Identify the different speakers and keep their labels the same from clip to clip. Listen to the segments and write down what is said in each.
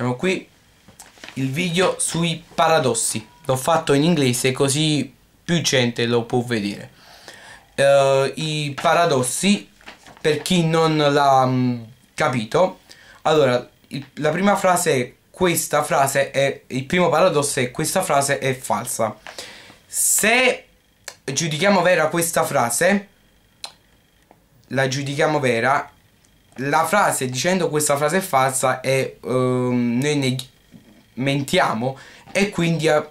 Speaker 1: Siamo qui il video sui paradossi. L'ho fatto in inglese così più gente lo può vedere. Uh, I paradossi, per chi non l'ha mm, capito, allora il, la prima frase è questa frase è il primo paradosso è questa frase è falsa. Se giudichiamo vera questa frase, la giudichiamo vera la frase dicendo questa frase è falsa e um, noi ne mentiamo e quindi eh,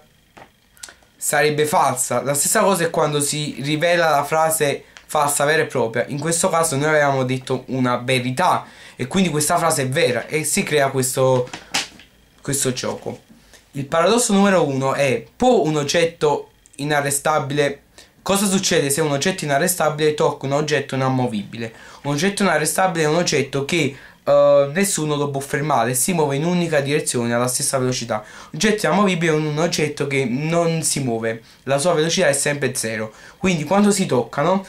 Speaker 1: sarebbe falsa. La stessa cosa è quando si rivela la frase falsa vera e propria. In questo caso noi avevamo detto una verità e quindi questa frase è vera e si crea questo, questo gioco. Il paradosso numero uno è può un oggetto inarrestabile Cosa succede se un oggetto inarrestabile tocca un oggetto inamovibile? Un oggetto inarrestabile è un oggetto che Uh, nessuno lo può fermare, si muove in un'unica direzione alla stessa velocità. Un oggetto inamovibile è un oggetto che non si muove, la sua velocità è sempre zero. Quindi quando si toccano,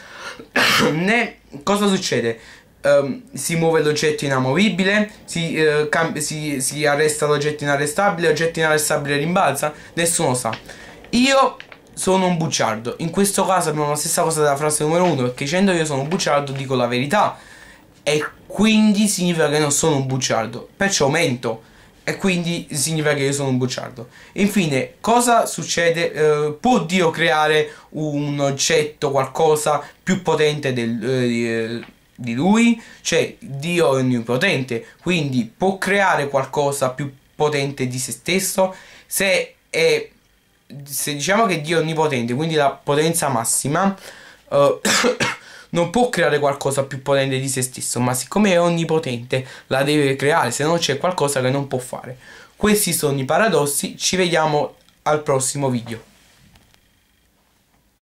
Speaker 1: né cosa succede? Um, si muove l'oggetto inamovibile, si, uh, si, si arresta l'oggetto inarrestabile, l'oggetto inarrestabile rimbalza, nessuno sa. Io sono un bucciardo. In questo caso abbiamo la stessa cosa della frase numero 1, perché dicendo io sono un bucciardo dico la verità e quindi significa che non sono un bucciardo, perciò mento e quindi significa che io sono un bucciardo. Infine, cosa succede? Eh, può Dio creare un oggetto, qualcosa più potente del, eh, di eh, lui? Cioè, Dio è onnipotente, quindi può creare qualcosa più potente di se stesso? Se è se diciamo che Dio è onnipotente, quindi la potenza massima, uh, non può creare qualcosa più potente di se stesso, ma siccome è onnipotente la deve creare, se no c'è qualcosa che non può fare. Questi sono i paradossi, ci vediamo al prossimo video.